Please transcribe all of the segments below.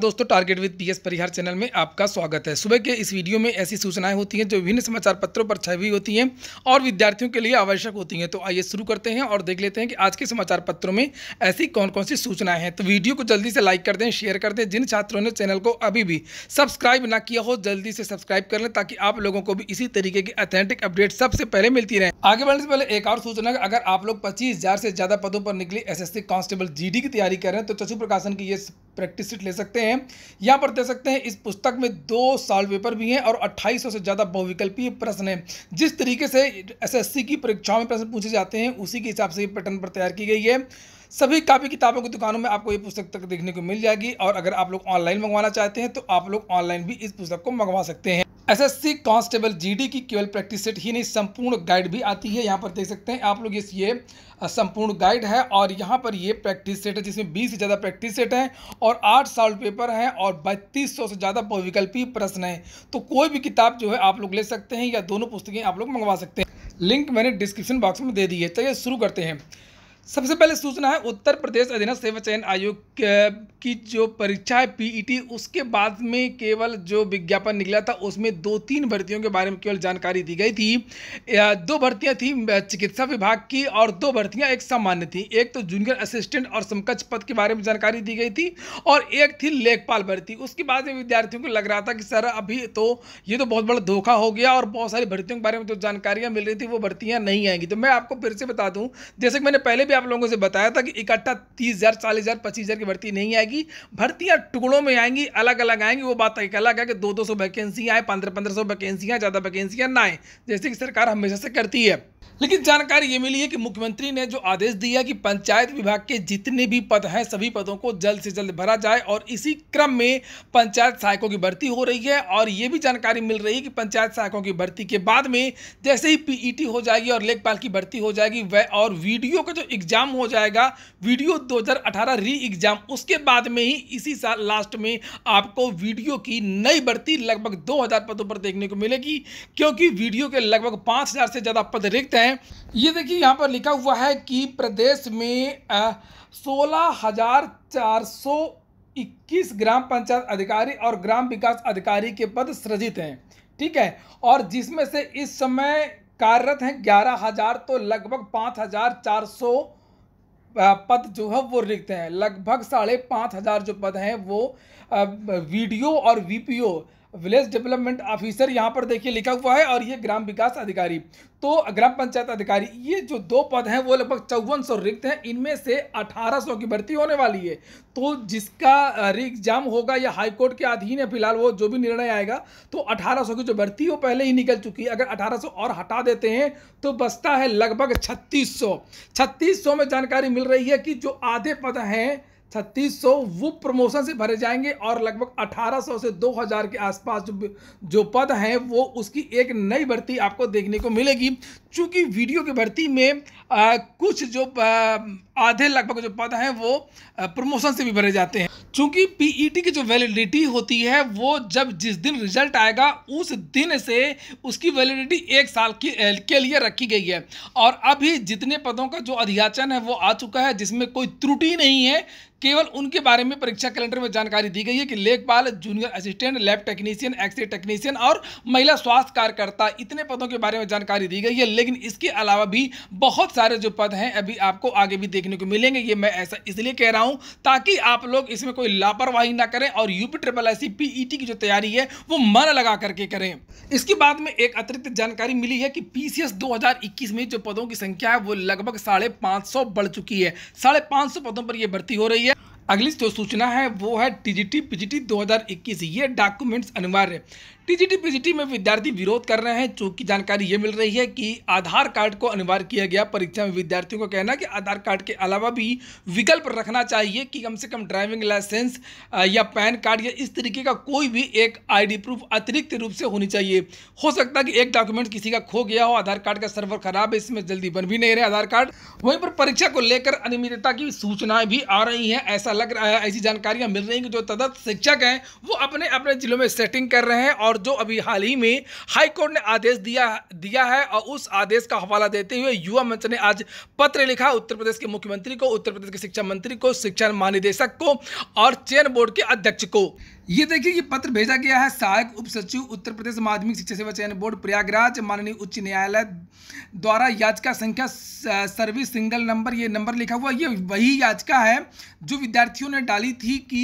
दोस्तों target with PS Parihar channel में आपका स्वागत है सुबह के इस वीडियो में ऐसी सूचनाएं होती हैं जो विभिन्न समाचार पत्रों पर छवि होती हैं और विद्यार्थियों के लिए आवश्यक होती हैं तो आइए शुरू करते हैं और देख लेते हैं कि आज के समाचार पत्रों में ऐसी कौन कौन सी सूचनाएं हैं तो वीडियो को जल्दी से लाइक कर दें शेयर कर दें जिन छात्रों ने चैनल को अभी भी सब्सक्राइब ना किया हो जल्दी से सब्सक्राइब कर लें ताकि आप लोगों को भी इसी तरीके की अथेंटिक अपडेट सबसे पहले मिलती रहे आगे बढ़ने से पहले एक और सूचना अगर आप लोग पच्चीस से ज्यादा पदों पर निकली एस कांस्टेबल जी की तैयारी कर रहे हैं तो चशु प्रकाशन की ये प्रैक्टिस सीट ले सकते हैं हैं यहाँ पर दे सकते हैं इस पुस्तक में दो साल पेपर भी हैं और 2800 से ज़्यादा बहुविकल्पीय प्रश्न हैं जिस तरीके से एसएससी की परीक्षाओं में प्रश्न पूछे जाते हैं उसी के हिसाब से ये पैटर्न पर तैयार की गई है सभी काफ़ी किताबों की दुकानों में आपको ये पुस्तक तक देखने को मिल जाएगी और अगर आप लोग ऑनलाइन मंगवाना चाहते हैं तो आप लोग ऑनलाइन भी इस पुस्तक को मंगवा सकते हैं एसएससी कांस्टेबल जीडी की केवल प्रैक्टिस सेट ही नहीं संपूर्ण गाइड भी आती है यहाँ पर देख सकते हैं आप लोग इस ये संपूर्ण गाइड है और यहाँ पर ये प्रैक्टिस सेट है जिसमें 20 से ज़्यादा प्रैक्टिस सेट हैं और आठ साल पेपर हैं और बत्तीस सौ से ज़्यादा बहुविकल्पी प्रश्न हैं तो कोई भी किताब जो है आप लोग ले सकते हैं या दोनों पुस्तकें आप लोग मंगवा सकते हैं लिंक मैंने डिस्क्रिप्शन बॉक्स में दे दी है चलिए शुरू करते हैं सबसे पहले सूचना है उत्तर प्रदेश अधीनस्थ सेवा चयन आयोग की जो परीक्षा है पीईटी उसके बाद में केवल जो विज्ञापन निकला था उसमें दो तीन भर्तियों के बारे में केवल जानकारी दी गई थी दो भर्तियां थी चिकित्सा विभाग की और दो भर्तियां एक सामान्य थी एक तो जूनियर असिस्टेंट और समकक्ष पद के बारे में जानकारी दी गई थी और एक थी लेखपाल भर्ती उसके बाद में विद्यार्थियों को लग रहा था कि सर अभी तो ये तो बहुत बड़ा धोखा हो गया और बहुत सारी भर्तियों के बारे में जो जानकारियाँ मिल रही थी वो भर्तियाँ नहीं आएंगी तो मैं आपको फिर से बता दूँ जैसे कि मैंने पहले भी आप लोगों से बताया था कि इकट्ठा तीस हज़ार चालीस हज़ार पच्चीस हज़ार की भर्ती नहीं आएगी भर्तियाँ टुकड़ों में आएंगी अलग अलग आएंगी वो बात एक अलग है कि दो दो सौ वैकेंसियाँ आए पंद्रह पंद्रह सौ वैकेंसियाँ ज़्यादा वैकेंसियाँ ना आए जैसे कि सरकार हमेशा से करती है लेकिन जानकारी ये मिली है कि मुख्यमंत्री ने जो आदेश दिया कि पंचायत विभाग के जितने भी पद हैं सभी पदों को जल्द से जल्द भरा जाए और इसी क्रम में पंचायत सहायकों की भर्ती हो रही है और ये भी जानकारी मिल रही है कि पंचायत सहायकों की भर्ती के बाद में जैसे ही पीईटी हो जाएगी और लेखपाल की भर्ती हो जाएगी वह और वीडियो का जो एग्ज़ाम हो जाएगा वीडियो दो री एग्ज़ाम उसके बाद में ही इसी साल लास्ट में आपको वीडियो की नई भर्ती लगभग दो पदों पर देखने को मिलेगी क्योंकि वीडियो के लगभग पाँच से ज़्यादा पद रिक्त हैं हैं ये देखिए यहाँ पर लिखा हुआ है कि प्रदेश में सोलह हजार चार सौ इक्कीस ग्राम पंचायत अधिकारी और ग्राम विकास अधिकारी के पद सृजित हैं ठीक है और जिसमें से इस समय कार्यरत हैं ग्यारह हजार तो लगभग पाँच हजार चार सौ पद जो है वो रिक्त हैं लगभग साढ़े पाँच हज़ार जो पद हैं वो वीडियो और वीपीओ विलेज डेवलपमेंट ऑफिसर यहाँ पर देखिए लिखा हुआ है और ये ग्राम विकास अधिकारी तो ग्राम पंचायत अधिकारी ये जो दो पद हैं वो लगभग चौवन सौ रिक्त हैं इनमें से 1800 की भर्ती होने वाली है तो जिसका रिक्त जाम होगा या हाईकोर्ट के अधीन है फिलहाल वो जो भी निर्णय आएगा तो 1800 की जो भर्ती वो पहले ही निकल चुकी है अगर 1800 और हटा देते हैं तो बचता है लगभग छत्तीस सौ में जानकारी मिल रही है कि जो आधे पद हैं छत्तीस सौ वो प्रमोशन से भरे जाएंगे और लगभग 1800 से 2000 के आसपास जो जो पद हैं वो उसकी एक नई भर्ती आपको देखने को मिलेगी चूंकि वीडियो की भर्ती में आ, कुछ जो आधे लगभग जो पद हैं वो प्रमोशन से भी भरे जाते हैं चूँकि पीईटी e की जो वैलिडिटी होती है वो जब जिस दिन रिजल्ट आएगा उस दिन से उसकी वैलिडिटी एक साल की के लिए रखी गई है और अभी जितने पदों का जो अध्याचन है वो आ चुका है जिसमें कोई त्रुटि नहीं है केवल उनके बारे में परीक्षा कैलेंडर में जानकारी दी गई है कि लेखपाल junior assistant lab technician x-ray technician और महिला स्वास्थ्य कार्यकर्ता इतने पदों के बारे में जानकारी दी गई है लेकिन इसके अलावा भी बहुत सारे जो पद हैं अभी आपको आगे भी देखने को मिलेंगे ये मैं ऐसा इसलिए कह रहा हूं ताकि आप लोग इसमें कोई लापरवाही ना करें और यूपी ट्रिपल एस पीईटी की जो तैयारी है वो मन लगा करके करें इसके बाद में एक अतिरिक्त जानकारी मिली है कि पीसीएस 2021 में जो पदों की संख्या है वो लगभग साढ़े बढ़ चुकी है साढ़े पदों पर यह भर्ती हो रही है अगली जो सूचना है वो है टीजीटी पीजीटी 2021 ये डॉक्यूमेंट्स अनिवार्य टीजीटी पीजीटी में विद्यार्थी विरोध कर रहे हैं चूंकि जानकारी ये मिल रही है कि आधार कार्ड को अनिवार्य किया गया परीक्षा में विद्यार्थियों का कहना कि आधार कार्ड के अलावा भी विकल्प रखना चाहिए कि कम से कम ड्राइविंग लाइसेंस या पैन कार्ड या इस तरीके का कोई भी एक आईडी प्रूफ अतिरिक्त रूप से होनी चाहिए हो सकता है कि एक डॉक्यूमेंट किसी का खो गया हो आधार कार्ड का सर्वर खराब है इसमें जल्दी बन भी नहीं रहे आधार कार्ड वहीं पर परीक्षा को लेकर अनियमितता की सूचनाएं भी आ रही हैं ऐसा लग रहा है ऐसी जानकारियां मिल रही हैं कि जो तदत शिक्षक हैं वो अपने अपने जिलों में सेटिंग कर रहे हैं और और जो अभी हाल ही में हाईकोर्ट ने आदेश दिया दिया है और उस आदेश का हवाला देते हुए युवा मंच ने आज पत्र लिखा उत्तर प्रदेश के मुख्यमंत्री को उत्तर प्रदेश के शिक्षा मंत्री को शिक्षा महानिदेशक को और चयन बोर्ड के अध्यक्ष को ये देखिए ये पत्र भेजा गया है सहायक उप सचिव उत्तर प्रदेश माध्यमिक शिक्षा सेवा चयन बोर्ड प्रयागराज माननीय उच्च न्यायालय द्वारा याचिका संख्या सर्विस सिंगल नंबर ये नंबर लिखा हुआ ये वही याचिका है जो विद्यार्थियों ने डाली थी कि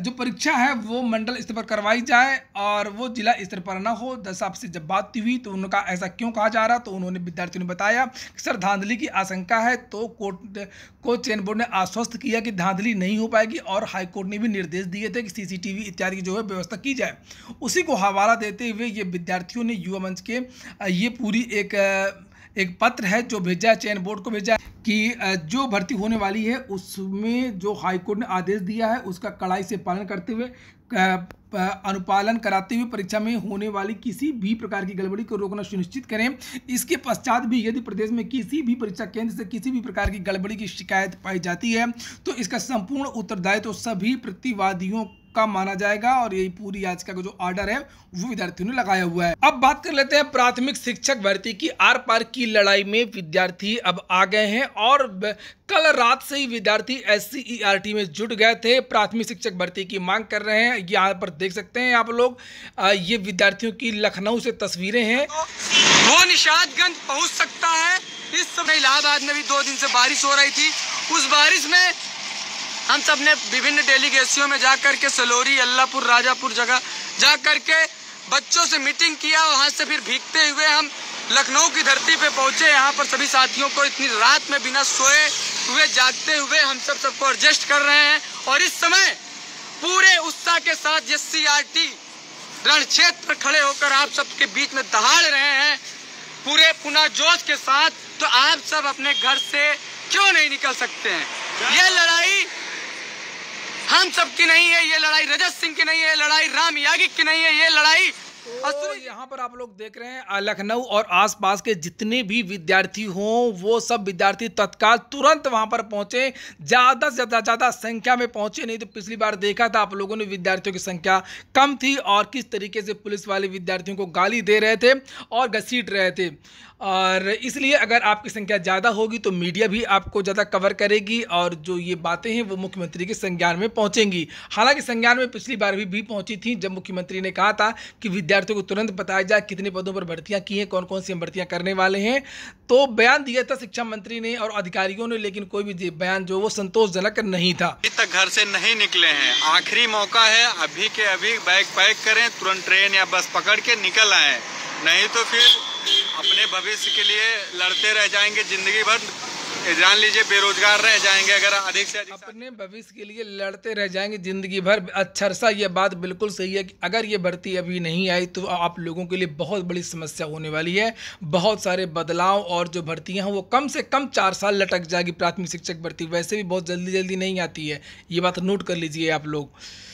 जो परीक्षा है वो मंडल स्तर पर करवाई जाए और वो जिला स्तर पर ना हो दस आपसे जब बात हुई तो उनका ऐसा क्यों कहा जा रहा तो उन्होंने विद्यार्थियों ने बताया कि सर धांधली की आशंका है तो कोर्ट को चयन बोर्ड ने आश्वस्त किया कि धांधली नहीं हो पाएगी और हाईकोर्ट ने भी निर्देश दिए थे कि सी सीसीटीवी इत्यादि की जो है व्यवस्था की जाए उसी को हवाला देते हुए ये विद्यार्थियों ने युवा मंच के ये पूरी एक एक पत्र है जो भेजा है चयन बोर्ड को भेजा है कि जो भर्ती होने वाली है उसमें जो हाईकोर्ट ने आदेश दिया है उसका कड़ाई से पालन करते हुए अनुपालन कराते हुए परीक्षा में होने वाली किसी भी प्रकार की गड़बड़ी को रोकना सुनिश्चित करें इसके पश्चात भी यदि प्रदेश में किसी भी परीक्षा केंद्र से किसी भी प्रकार की गड़बड़ी की शिकायत पाई जाती है तो इसका संपूर्ण उत्तरदायित्व तो सभी प्रतिवादियों का माना जाएगा और यही पूरी याचिका का जो ऑर्डर है वो विद्यार्थियों ने लगाया हुआ है अब बात कर लेते हैं प्राथमिक शिक्षक भर्ती की आर पार की लड़ाई में विद्यार्थी अब आ गए हैं और कल रात से ही विद्यार्थी एस e में जुट गए थे प्राथमिक शिक्षक भर्ती की मांग कर रहे हैं यहाँ पर देख सकते हैं आप लोग ये विद्यार्थियों की लखनऊ से तस्वीरें हैं वो निषादगंज पहुंच सकता है इस समय इलाहाबाद में भी दो दिन से बारिश हो रही थी उस बारिश में हम सब ने विभिन्न डेलीगेसियों में जा कर के सलोरी अल्लाहपुर राजापुर जगह जा करके बच्चों से मीटिंग किया वहाँ से फिर भीगते हुए हम लखनऊ की धरती पे पहुँचे यहाँ पर सभी साथियों को इतनी रात में बिना सोए हुए जागते हुए हम सब सबको एडजस्ट कर रहे हैं और इस समय पूरे उत्साह के साथ ये सी आर टी रण क्षेत्र खड़े होकर आप सबके बीच में दहाड़ रहे हैं पूरे पुनः जोश के साथ तो आप सब अपने घर से क्यों नहीं निकल सकते हैं यह लड़ाई हम सबकी नहीं है ये लड़ाई रजत सिंह की नहीं है लड़ाई राम यागी की नहीं है ये लड़ाई तो यहाँ पर आप लोग देख रहे हैं लखनऊ और आसपास के जितने भी विद्यार्थी हों वो सब विद्यार्थी तत्काल तुरंत वहाँ पर पहुँचे ज़्यादा से ज़्यादा ज़्यादा संख्या में पहुँचे नहीं तो पिछली बार देखा था आप लोगों ने विद्यार्थियों की संख्या कम थी और किस तरीके से पुलिस वाले विद्यार्थियों को गाली दे रहे थे और घसीट रहे थे और इसलिए अगर आपकी संख्या ज़्यादा होगी तो मीडिया भी आपको ज़्यादा कवर करेगी और जो ये बातें हैं वो मुख्यमंत्री के संज्ञान में पहुँचेंगी हालांकि संज्ञान में पिछली बार भी, भी पहुँची थी जब मुख्यमंत्री ने कहा था कि विद्या विद्यार्थियों को तुरंत बताया जाए कितने पदों पर भर्तियां की हैं कौन कौन सी भर्तियां करने वाले हैं तो बयान दिया था शिक्षा मंत्री ने और अधिकारियों ने लेकिन कोई भी बयान जो वो संतोषजनक नहीं था अभी तक घर से नहीं निकले हैं आखिरी मौका है अभी के अभी बैग पैक करें तुरंत ट्रेन या बस पकड़ के निकल आए नहीं तो फिर अपने भविष्य के लिए लड़ते रह जाएंगे जिंदगी भर जान लीजिए बेरोजगार रह जाएंगे अगर अधिक से अधिक अपने भविष्य के लिए लड़ते रह जाएंगे जिंदगी भर सा ये बात बिल्कुल सही है कि अगर ये भर्ती अभी नहीं आई तो आप लोगों के लिए बहुत बड़ी समस्या होने वाली है बहुत सारे बदलाव और जो भर्ती हैं वो कम से कम चार साल लटक जाएगी प्राथमिक शिक्षक भर्ती वैसे भी बहुत जल्दी जल्दी नहीं आती है ये बात नोट कर लीजिए आप लोग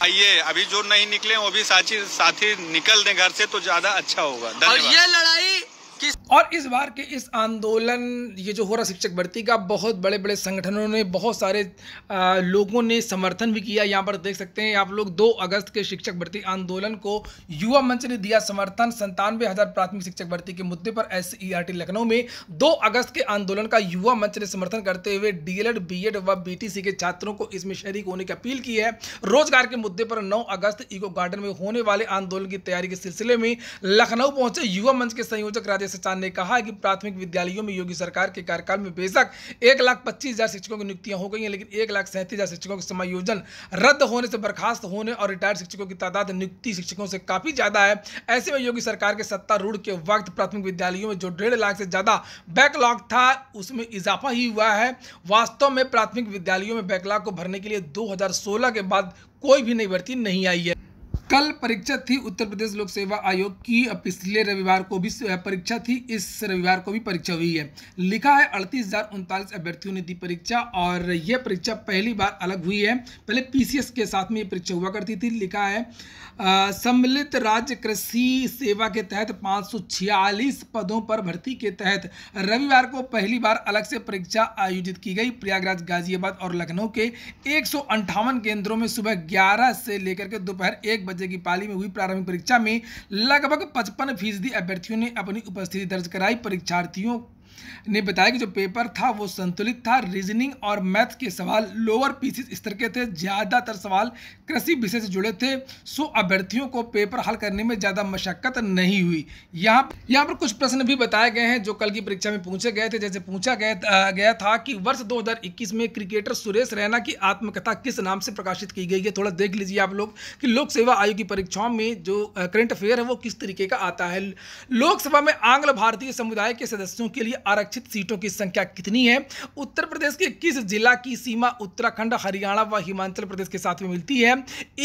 आइए अभी जो नहीं निकले वो भी साथी साथी निकल दें घर से तो ज़्यादा अच्छा होगा ये लड़ाई किस और इस बार के इस आंदोलन ये जो हो रहा शिक्षक भर्ती का बहुत बड़े बड़े संगठनों ने बहुत सारे आ, लोगों ने समर्थन भी किया यहाँ पर देख सकते हैं आप लोग 2 अगस्त के शिक्षक भर्ती आंदोलन को युवा मंच ने दिया समर्थन संतानवे हज़ार प्राथमिक शिक्षक भर्ती के मुद्दे पर एस लखनऊ में दो अगस्त के आंदोलन का युवा मंच ने समर्थन करते हुए डीएलएड बी व बी के छात्रों को इसमें शरीक होने की अपील की है रोजगार के मुद्दे पर नौ अगस्त इको गार्डन में होने वाले आंदोलन की तैयारी के सिलसिले में लखनऊ पहुंचे युवा मंच के संयोजक राजेश सचान ने कहा कि प्राथमिक विद्यालयों में योगी सरकार के कार्यकाल में बेशक एक लाख पच्चीस हज़ार शिक्षकों की नियुक्तियां हो गई हैं लेकिन एक लाख सैंतीस हज़ार शिक्षकों के समायोजन रद्द होने से बर्खास्त होने और रिटायर्ड शिक्षकों की तादाद नियुक्ति शिक्षकों से काफ़ी ज़्यादा है ऐसे में योगी सरकार के सत्तारूढ़ के वक्त प्राथमिक विद्यालयों में जो डेढ़ लाख से ज़्यादा बैकलॉग था उसमें इजाफा ही हुआ है वास्तव में प्राथमिक विद्यालयों में बैकलॉग को भरने के लिए दो के बाद कोई भी नई भर्ती नहीं आई है कल परीक्षा थी उत्तर प्रदेश लोक सेवा आयोग की पिछले रविवार को भी परीक्षा थी इस रविवार को भी परीक्षा हुई है लिखा है अड़तीस हजार उनतालीस अभ्यर्थियों ने दी परीक्षा और यह परीक्षा पहली बार अलग हुई है पहले पीसीएस के साथ में ये परीक्षा हुआ करती थी लिखा है सम्मिलित राज्य कृषि सेवा के तहत पाँच पदों पर भर्ती के तहत रविवार को पहली बार अलग से परीक्षा आयोजित की गई प्रयागराज गाजियाबाद और लखनऊ के एक केंद्रों में सुबह ग्यारह से लेकर के दोपहर एक बजे राज्य की पाली में हुई प्रारंभिक परीक्षा में लगभग पचपन फीसदी अभ्यर्थियों ने अपनी उपस्थिति दर्ज कराई परीक्षार्थियों ने बताया कि जो पेपर था वो संतुलित था रीजनिंग और मैथ के सवाल लोअर पीसीस स्तर के थे ज़्यादातर सवाल कृषि विषय से जुड़े थे सो अभ्यर्थियों को पेपर हल करने में ज़्यादा मशक्कत नहीं हुई यहाँ यहाँ पर कुछ प्रश्न भी बताए गए हैं जो कल की परीक्षा में पूछे गए थे जैसे पूछा गया था कि वर्ष दो में क्रिकेटर सुरेश रैना की आत्मकथा किस नाम से प्रकाशित की गई है थोड़ा देख लीजिए आप लोग कि लोक सेवा आयोग की परीक्षाओं में जो करंट अफेयर है वो किस तरीके का आता है लोकसभा में आंग्ल भारतीय समुदाय के सदस्यों के लिए आरक्षित सीटों की संख्या कितनी है उत्तर प्रदेश के किस जिला की सीमा उत्तराखंड हरियाणा व हिमाचल प्रदेश के साथ में मिलती है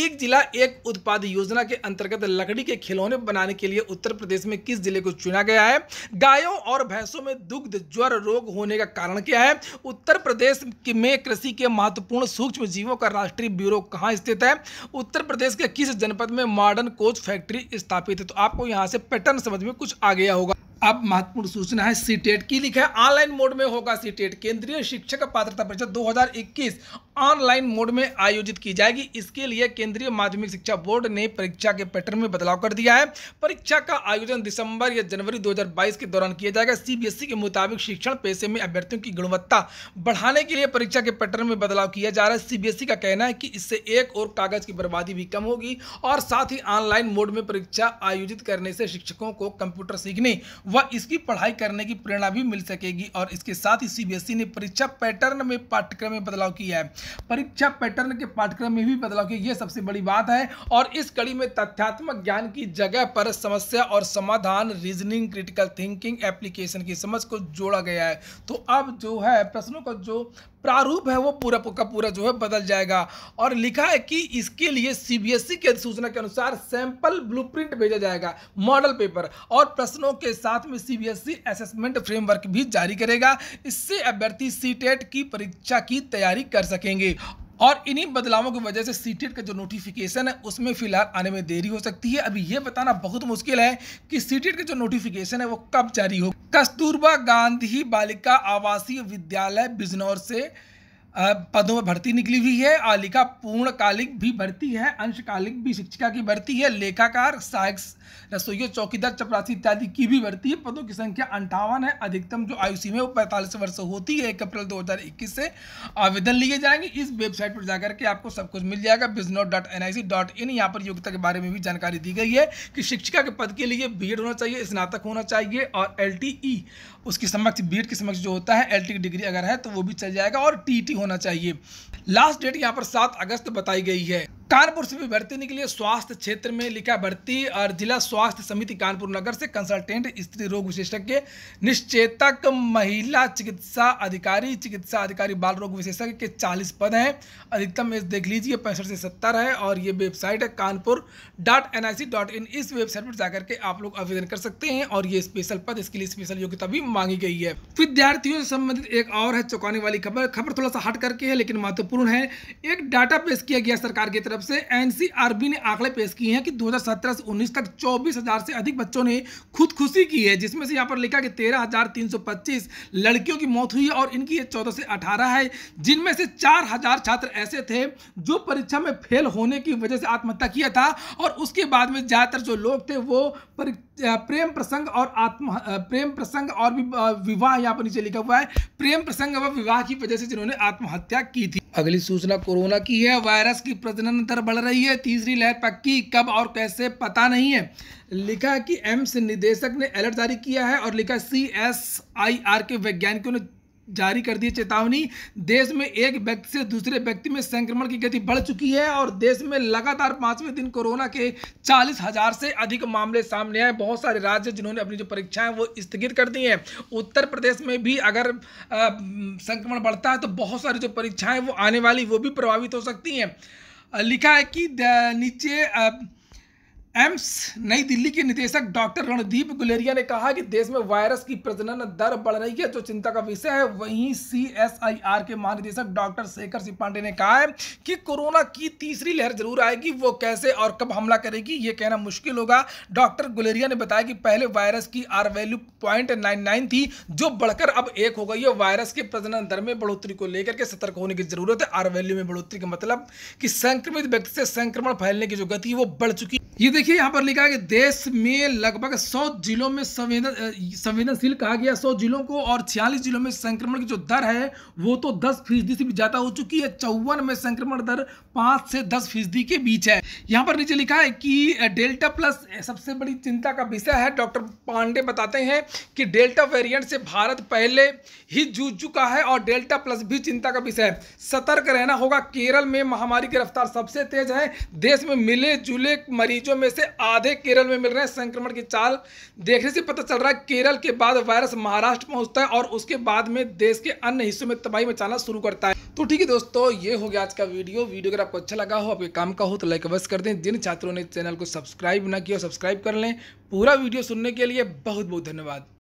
एक जिला एक उत्पाद योजना के अंतर्गत लकड़ी के खिलौने बनाने के लिए उत्तर प्रदेश में किस जिले को चुना गया है गायों और भैंसों में दुग्ध ज्वर रोग होने का कारण क्या है उत्तर प्रदेश में कृषि के महत्वपूर्ण सूक्ष्म जीवों का राष्ट्रीय ब्यूरो कहाँ स्थित है उत्तर प्रदेश के किस जनपद में मॉडर्न कोच फैक्ट्री स्थापित है तो आपको यहाँ से पैटर्न समझ में कुछ आ गया होगा अब महत्वपूर्ण सूचना है सीटेट e की लिखा है ऑनलाइन मोड में होगा सीटेट e केंद्रीय शिक्षक पात्रता परीक्षा 2021 ऑनलाइन मोड में आयोजित की जाएगी इसके लिए केंद्रीय माध्यमिक शिक्षा बोर्ड ने परीक्षा के पैटर्न में बदलाव कर दिया है परीक्षा का आयोजन दिसंबर या जनवरी 2022 के दौरान किया जाएगा सीबीएसई के मुताबिक शिक्षण पेशे में अभ्यर्थियों की गुणवत्ता बढ़ाने के लिए परीक्षा के पैटर्न में बदलाव किया जा रहा है सीबीएसई का कहना है कि इससे एक और कागज की बर्बादी भी कम होगी और साथ ही ऑनलाइन मोड में परीक्षा आयोजित करने से शिक्षकों को कंप्यूटर सीखने व इसकी पढ़ाई करने की प्रेरणा भी मिल सकेगी और इसके साथ ही सीबीएसई ने परीक्षा पैटर्न में पाठ्यक्रम में बदलाव किया है परीक्षा पैटर्न के पाठ्यक्रम में भी बदलाव की यह सबसे बड़ी बात है और इस कड़ी में तथ्यात्मक ज्ञान की जगह पर समस्या और समाधान रीजनिंग क्रिटिकल थिंकिंग एप्लीकेशन की समझ को जोड़ा गया है तो अब जो है प्रश्नों का जो प्रारूप है वो पूरा का पूरा जो है बदल जाएगा और लिखा है कि इसके लिए सीबीएसई e की अधिसूचना के अनुसार सैंपल ब्लूप्रिंट भेजा जाएगा मॉडल पेपर और प्रश्नों के साथ में सीबीएसई असेसमेंट फ्रेमवर्क भी जारी करेगा इससे अभ्यर्थी सीटेट e की परीक्षा की तैयारी कर सकेंगे और इन्हीं बदलावों की वजह से सी का जो नोटिफिकेशन है उसमें फिलहाल आने में देरी हो सकती है अभी ये बताना बहुत मुश्किल है कि सी का जो नोटिफिकेशन है वो कब जारी हो कस्तूरबा गांधी बालिका आवासीय विद्यालय बिजनौर से पदों में भर्ती निकली हुई है आलिका पूर्णकालिक भी भर्ती है अंशकालिक भी शिक्षिका की भर्ती है लेखाकार सहायक रसोई चौकीदार चपरासी इत्यादि की भी भर्ती है पदों की संख्या अंठावन है अधिकतम जो आयु सीमा है वो पैंतालीस वर्ष होती है एक अप्रैल 2021 से आवेदन लिए जाएंगे इस वेबसाइट पर जाकर के आपको सब कुछ मिल जाएगा Bijnor dot N I C dot in यहाँ पर योग्यता के बारे में भी जानकारी दी गई है कि शिक्षिका के पद के लिए बी होना चाहिए स्नातक होना चाहिए और एल उसकी समक्ष बी के समक्ष जो होता है एल की डिग्री अगर है तो वो भी चल जाएगा और टी होना चाहिए लास्ट डेट यहाँ पर सात अगस्त बताई गई है कानपुर से भी भर्ती निकली स्वास्थ्य क्षेत्र में लिखा भर्ती और जिला स्वास्थ्य समिति कानपुर नगर से कंसल्टेंट स्त्री रोग विशेषज्ञ निश्चेतक महिला चिकित्सा अधिकारी चिकित्सा अधिकारी बाल रोग विशेषज्ञ के 40 पद हैं अधिकतम एज देख लीजिए पैंसठ से सत्तर है और ये वेबसाइट है Kanpur dot N I C dot in इस वेबसाइट पर जाकर के आप लोग आवेदन कर सकते हैं और ये स्पेशल पद इसके लिए स्पेशल योग्यता भी मांगी गई है विद्यार्थियों से संबंधित एक और है चौकाने वाली खबर खबर थोड़ा सा हट करके है लेकिन महत्वपूर्ण है एक डाटा पेश किया गया सरकार की तरफ तरफ से एनसीआरबी ने आंकड़े पेश किए हैं कि 2017 से 19 तक 24,000 से अधिक बच्चों ने खुदकुशी की है जिसमें से यहाँ पर लिखा कि 13,325 लड़कियों की मौत हुई है और इनकी ये 14 से 18 है जिनमें से 4,000 छात्र ऐसे थे जो परीक्षा में फेल होने की वजह से आत्महत्या किया था और उसके बाद में ज़्यादातर जो लोग थे वो प्रेम प्रसंग और आत्म प्रेम प्रसंग और विवाह यहाँ पर नीचे लिखा हुआ है प्रेम प्रसंग व विवाह की वजह से जिन्होंने आत्महत्या की थी अगली सूचना कोरोना की है वायरस की प्रजनन दर बढ़ रही है तीसरी लहर पक्की कब और कैसे पता नहीं है लिखा है कि एम्स निदेशक ने अलर्ट जारी किया है और लिखा सी एस आई आर के वैज्ञानिकों ने जारी कर दी चेतावनी देश में एक व्यक्ति से दूसरे व्यक्ति में संक्रमण की गति बढ़ चुकी है और देश में लगातार पांचवें दिन कोरोना के चालीस हजार से अधिक मामले सामने आए बहुत सारे राज्य जिन्होंने अपनी जो परीक्षाएं वो स्थगित कर दी हैं उत्तर प्रदेश में भी अगर संक्रमण बढ़ता है तो बहुत सारी जो परीक्षाएँ वो आने वाली वो भी प्रभावित हो सकती हैं लिखा है कि नीचे एम्स नई दिल्ली के निदेशक डॉक्टर रणदीप गुलेरिया ने कहा कि देश में वायरस की प्रजनन दर बढ़ रही है जो चिंता का विषय है वहीं सीएसआईआर के महानिदेशक डॉक्टर शेखर सिंह पांडे ने कहा है कि कोरोना की तीसरी लहर जरूर आएगी वो कैसे और कब हमला करेगी ये कहना मुश्किल होगा डॉक्टर गुलेरिया ने बताया कि पहले वायरस की आर वैल्यू पॉइंट थी जो बढ़कर अब एक हो गई है वायरस के प्रजनन दर में बढ़ोतरी को लेकर के सतर्क होने की जरूरत है आर वैल्यू में बढ़ोतरी का मतलब कि संक्रमित व्यक्ति से संक्रमण फैलने की जो गति है वो बढ़ चुकी ये देखिए यहाँ पर लिखा है कि देश में लगभग 100 जिलों में संवेदन संवेदनशील कहा गया 100 जिलों को और 46 जिलों में संक्रमण की जो दर है वो तो 10 फीसदी से भी ज़्यादा हो चुकी है चौवन में संक्रमण दर 5 से 10 फीसदी के बीच है यहाँ पर नीचे लिखा है कि डेल्टा प्लस सबसे बड़ी चिंता का विषय है डॉक्टर पांडे बताते हैं कि डेल्टा वेरियंट से भारत पहले ही जूझ चुका है और डेल्टा प्लस भी चिंता का विषय है सतर्क रहना होगा केरल में महामारी की रफ्तार सबसे तेज है देश में मिले जुले मरीजों में से आधे केरल में मिल रहे हैं संक्रमण की चाल देखने से पता चल रहा है केरल के बाद वायरस महाराष्ट्र पहुंचता है और उसके बाद में देश के अन्य हिस्सों में तबाही मचाना शुरू करता है तो ठीक है दोस्तों ये हो गया आज का वीडियो वीडियो अगर आपको अच्छा लगा हो आपके काम का हो तो लाइक अवश्य कर दें जिन छात्रों ने चैनल को सब्सक्राइब ना किया सब्सक्राइब कर लें पूरा वीडियो सुनने के लिए बहुत बहुत धन्यवाद